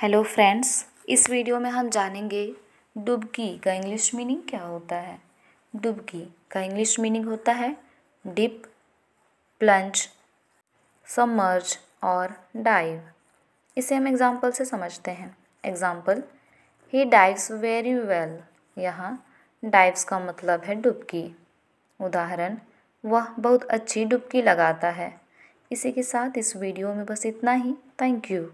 hello friends इस video में हम जानेंगे डुबकी का इंग्लिश मीनिंग क्या होता है डुबकी का इंग्लिश मीनिंग होता है डिप प्लंज समर्ज और डाइव इसे हम एग्जाम्पल से समझते हैं एग्जाम्पल ही डाइव्स वेरी वेल यहाँ डाइव्स का मतलब है डुबकी उदाहरण वह बहुत अच्छी डुबकी लगाता है इसी के साथ इस वीडियो में बस इतना ही थैंक यू